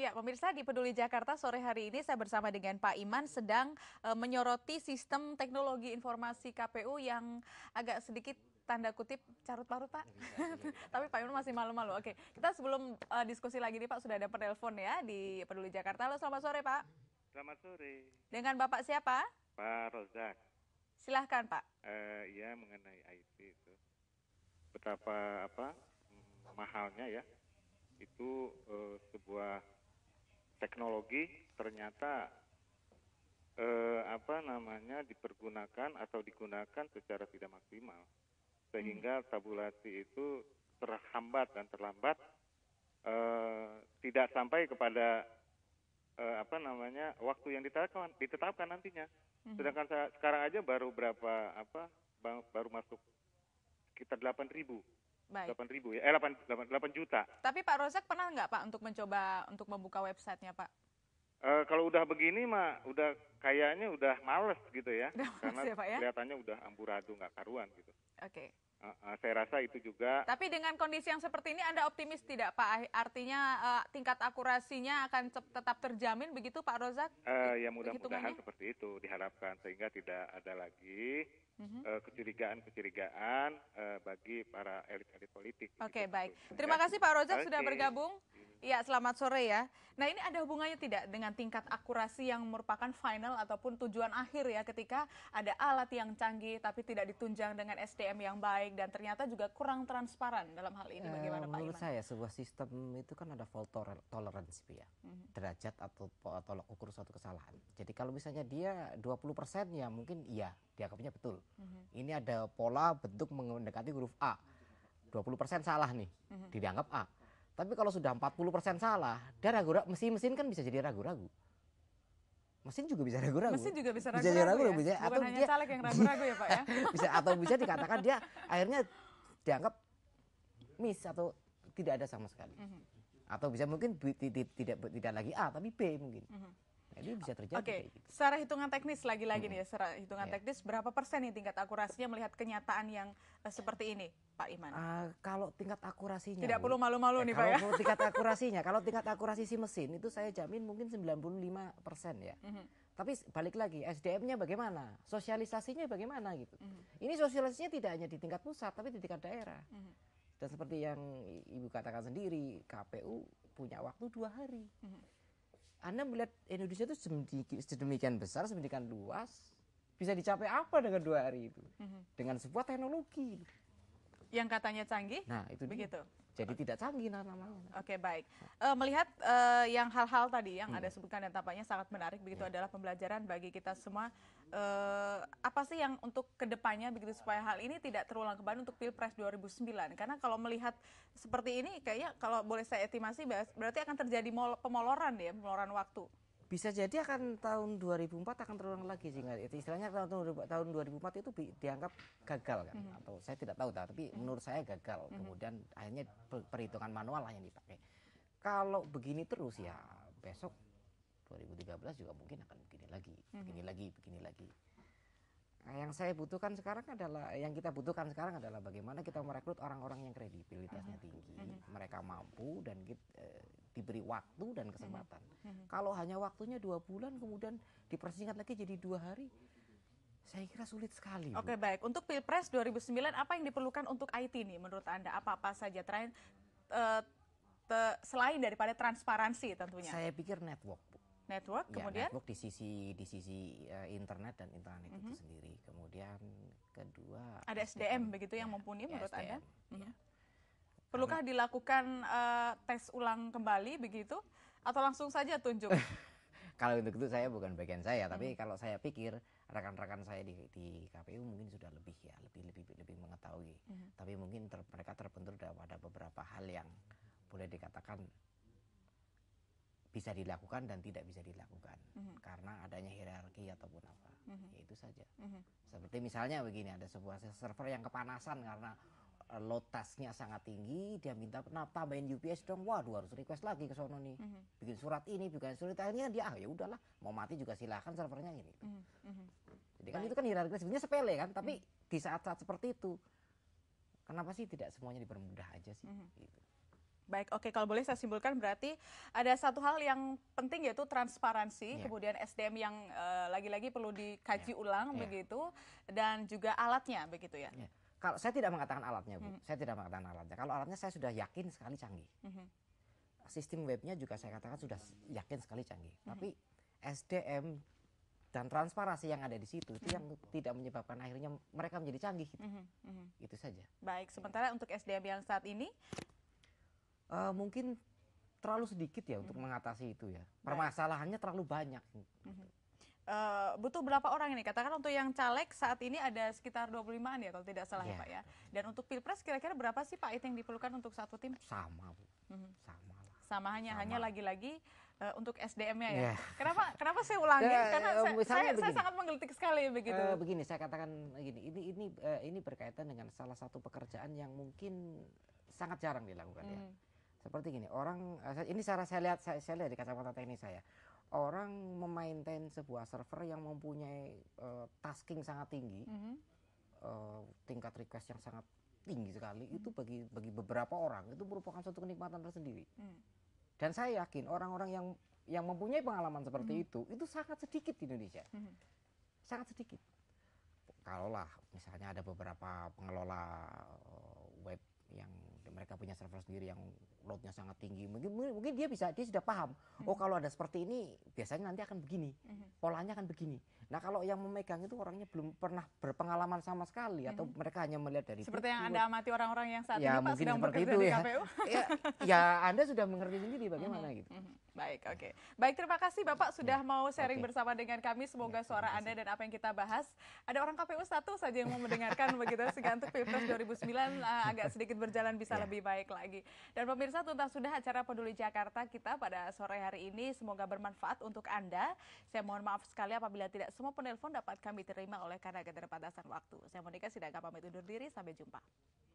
Ya, pemirsa di Peduli Jakarta sore hari ini saya bersama dengan Pak Iman sedang e, menyoroti sistem teknologi informasi KPU yang agak sedikit tanda kutip carut marut Pak. Iya, iya, iya, Tapi Pak Iman masih malu-malu. Oke, kita sebelum e, diskusi lagi nih Pak sudah ada penelpon ya di Peduli Jakarta. Halo, selamat sore Pak. Selamat sore. Dengan Bapak siapa? Pak Rozak. Silahkan Pak. Uh, iya mengenai IT itu betapa apa mahalnya ya itu uh, sebuah teknologi ternyata eh, apa namanya dipergunakan atau digunakan secara tidak maksimal sehingga hmm. tabulasi itu terhambat dan terlambat eh, tidak sampai kepada eh, apa namanya waktu yang ditetapkan ditetapkan nantinya mm-hmm. sedangkan sekarang aja baru berapa apa baru masuk kita delapan ribu delapan ribu ya, eh delapan juta. Tapi Pak Rozak pernah nggak Pak untuk mencoba untuk membuka websitenya Pak? Uh, kalau udah begini mah udah kayaknya udah males gitu ya, udah karena ya, Pak, ya? kelihatannya udah amburadul nggak karuan gitu. Oke. Okay. Uh, uh, saya rasa itu juga. Tapi dengan kondisi yang seperti ini, Anda optimis tidak, Pak? Artinya uh, tingkat akurasinya akan tetap terjamin begitu, Pak Rozak? Uh, ya mudah-mudahan seperti itu diharapkan sehingga tidak ada lagi Mhm. Eh, kecurigaan kecurigaan eh, bagi para elit elit politik. Oke okay, baik. baik, terima kasih Pak Rojak okay. sudah bergabung. Iya selamat sore ya. Nah ini ada hubungannya tidak dengan tingkat akurasi yang merupakan final ataupun tujuan akhir ya ketika ada alat yang canggih tapi tidak ditunjang dengan SDM yang baik dan ternyata juga kurang transparan dalam hal ini bagaimana eh, Pak Menurut Iman? saya sebuah sistem itu kan ada fault tolerance ya, mm-hmm. derajat atau tolak ukur suatu kesalahan. Jadi kalau misalnya dia 20 ya mungkin iya dianggapnya betul. Mm-hmm. Ini ada pola bentuk mendekati huruf A. 20% salah nih, mm-hmm. dianggap A. Tapi kalau sudah 40% salah, dia ragu-ragu, mesin-mesin kan bisa jadi ragu-ragu. Mesin juga bisa ragu-ragu. Mesin juga bisa ragu-ragu. Bisa jadi ragu-ragu, ya? bisa. Bukan atau hanya dia, yang ragu-ragu ya Pak ya. bisa atau bisa dikatakan dia akhirnya dianggap miss atau tidak ada sama sekali. Mm -hmm. Atau bisa mungkin tidak tidak lagi A tapi B mungkin. Mm -hmm jadi nah, bisa terjadi. Oke, okay. Gitu. secara hitungan teknis lagi-lagi hmm. nih, ya, secara hitungan yeah. teknis berapa persen nih tingkat akurasinya melihat kenyataan yang uh, seperti ini, Pak Iman? Uh, kalau tingkat akurasinya tidak perlu malu-malu ya, nih, Pak ya. Kalau tingkat akurasinya, kalau tingkat akurasi si mesin itu saya jamin mungkin 95 persen ya. Mm -hmm. Tapi balik lagi SDM-nya bagaimana, sosialisasinya bagaimana gitu. Mm -hmm. Ini sosialisasinya tidak hanya di tingkat pusat, tapi di tingkat daerah. Mm -hmm. Dan seperti yang ibu katakan sendiri, KPU punya waktu dua hari. Mm -hmm anda melihat Indonesia itu sedemikian besar, sedemikian luas, bisa dicapai apa dengan dua hari itu? Mm-hmm. Dengan sebuah teknologi. Yang katanya canggih? Nah, itu begitu. Dia. Jadi tidak canggih namanya. Oke baik. Uh, melihat uh, yang hal-hal tadi yang hmm. ada sebutkan dan tampaknya sangat menarik begitu ya. adalah pembelajaran bagi kita semua uh, apa sih yang untuk kedepannya begitu supaya hal ini tidak terulang kembali untuk Pilpres 2009? Karena kalau melihat seperti ini, kayaknya kalau boleh saya estimasi berarti akan terjadi pemoloran ya, pemoloran waktu. Bisa jadi akan tahun 2004 akan terulang lagi sehingga istilahnya tahun tahun 2004 itu dianggap gagal kan mm -hmm. atau saya tidak tahu tapi mhm. menurut saya gagal. Mm -hmm. Kemudian akhirnya perhitungan manual lah yang dipakai. Kalau begini terus ya besok 2013 juga mungkin akan begini lagi, hmm. begini mm -hmm. lagi, begini lagi. Nah, yang saya butuhkan sekarang adalah yang kita butuhkan sekarang adalah bagaimana kita merekrut orang-orang yang kredibilitasnya hmm. tinggi, mm -hmm. mereka mampu dan kita, e, eh, diberi waktu dan hmm. kesempatan. Mm -hmm. Kalau hanya waktunya dua bulan kemudian dipersingkat lagi jadi dua hari, saya kira sulit sekali. Oke okay, baik, untuk Pilpres 2009 apa yang diperlukan untuk IT ini menurut anda apa-apa saja terakhir e, eh, te, selain daripada transparansi tentunya? Saya pikir network network ya, kemudian ya, network di sisi di sisi uh, internet dan internet mm -hmm. itu mhm. sendiri kemudian kedua ada SDM, SDM begitu ya, yang mumpuni ya, menurut anda mm -hmm. ya. perlukah dilakukan uh, tes ulang kembali begitu atau langsung saja tunjuk kalau untuk itu saya bukan bagian saya mm -hmm. tapi mhm. kalau saya pikir rekan-rekan saya di, di KPU mungkin sudah lebih ya lebih lebih lebih mengetahui mm -hmm. tapi mungkin ter, mereka terbentur pada beberapa hal yang boleh dikatakan bisa dilakukan dan tidak bisa dilakukan mm -hmm. karena adanya hierarki ataupun apa mm -hmm. yaitu saja mm -hmm. seperti misalnya begini ada sebuah server yang kepanasan karena e, load testnya sangat tinggi dia minta nah, tambahin UPS dong waduh harus request lagi ke sono nih mm -hmm. bikin surat ini bikin surat akhirnya dia ah ya udahlah mau mati juga silahkan servernya ini gitu. mm -hmm. jadi kan itu kan hierarki sebenarnya sepele kan tapi mm -hmm. di saat-saat seperti itu kenapa sih tidak semuanya dipermudah aja sih mm -hmm. gitu Baik, oke kalau boleh saya simpulkan berarti ada satu hal yang penting yaitu transparansi, yeah. kemudian SDM yang eh, lagi-lagi uh, perlu dikaji yeah. ulang yeah. begitu dan juga alatnya begitu ya. Yeah. Kalau saya tidak mengatakan alatnya, Bu. Mm -hmm. Saya tidak mengatakan alatnya. Kalau alatnya saya sudah yakin sekali canggih. Mm -hmm. Sistem webnya juga saya katakan sudah yakin sekali canggih. Mm -hmm. Tapi SDM dan transparansi yang ada di situ itu yang hmm. tidak menyebabkan akhirnya mereka menjadi canggih gitu. Mm -hmm. Itu saja. Baik, sementara untuk SDM yang saat ini uh, mungkin terlalu sedikit ya untuk hmm. mengatasi itu ya. Permasalahannya terlalu banyak. Uh, butuh berapa orang ini? Katakan untuk yang caleg saat ini ada sekitar 25-an ya kalau tidak salah yeah. ya iya, Pak ya. Dan untuk Pilpres kira-kira berapa sih Pak itu yang diperlukan untuk satu tim? Sama Bu, mm -hmm. sama lah. Sama hanya hanya lagi-lagi uh, untuk SDM-nya ya. Iya. Kenapa kenapa saya ulangi? Ya, Karena saya, saya, saya sangat menggelitik sekali begitu. Uh, begini saya katakan begini, ini ini uh, ini berkaitan dengan salah satu pekerjaan yang mungkin sangat jarang dilakukan mm. ya hmm. Seperti gini, orang eh, ini cara saya lihat saya, saya lihat di kacamata teknis saya. Orang memaintain sebuah server yang mempunyai uh, tasking sangat tinggi, mm -hmm. uh, tingkat request yang sangat tinggi sekali, mm -hmm. itu mhm. bagi bagi beberapa orang itu merupakan suatu kenikmatan tersendiri. Mm. Dan saya yakin orang-orang yang yang mempunyai pengalaman seperti mm -hmm. itu itu sangat sedikit di Indonesia, mm -hmm. sangat sedikit kalaulah misalnya ada beberapa pengelola web yang mereka punya server sendiri yang loadnya sangat tinggi mungkin mungkin dia bisa dia sudah paham oh kalau ada seperti ini biasanya nanti akan begini mhm. polanya akan begini nah kalau yang memegang itu orangnya belum pernah berpengalaman sama sekali atau mhm. mereka hanya melihat dari seperti yang anda amati orang-orang yang saat ya, ini masih sedang bekerja itu, di KPU ya, iya, ya anda sudah mengerti sendiri bagaimana hmm. gitu mhm. baik oke okay. baik terima kasih bapak sudah ya. mau sharing okay. bersama dengan kami ya, semoga ya, suara anda dan apa yang kita bahas ada orang KPU satu saja yang mau mendengarkan begitu sehingga untuk pilpres 2009 eh, agak sedikit berjalan bisa ya. lebih baik lagi dan pemirsa pemirsa, tuntas sudah acara Peduli Jakarta kita pada sore hari ini. Semoga bermanfaat untuk Anda. Saya mohon maaf sekali apabila tidak semua penelpon dapat kami terima oleh karena keterbatasan waktu. Saya Monika Sidaga pamit undur diri, sampai jumpa.